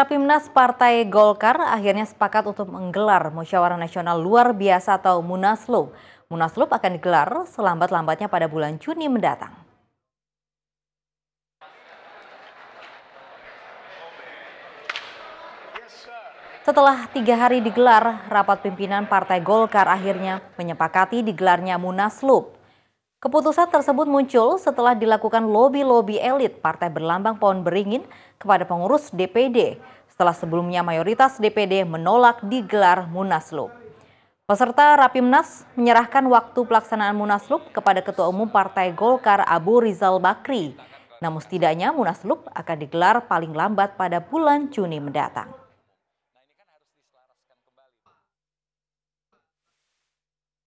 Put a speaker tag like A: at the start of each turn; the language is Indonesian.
A: Rapimnas Partai Golkar akhirnya sepakat untuk menggelar musyawarah nasional luar biasa atau Munaslup. Munaslup akan digelar selambat-lambatnya pada bulan Juni mendatang. Setelah tiga hari digelar, rapat pimpinan Partai Golkar akhirnya menyepakati digelarnya Munaslup Keputusan tersebut muncul setelah dilakukan lobi-lobi elit partai berlambang pohon beringin kepada pengurus DPD setelah sebelumnya mayoritas DPD menolak digelar Munaslup. Peserta Rapimnas menyerahkan waktu pelaksanaan Munaslup kepada Ketua Umum Partai Golkar Abu Rizal Bakri. Namun setidaknya Munaslup akan digelar paling lambat pada bulan Juni mendatang.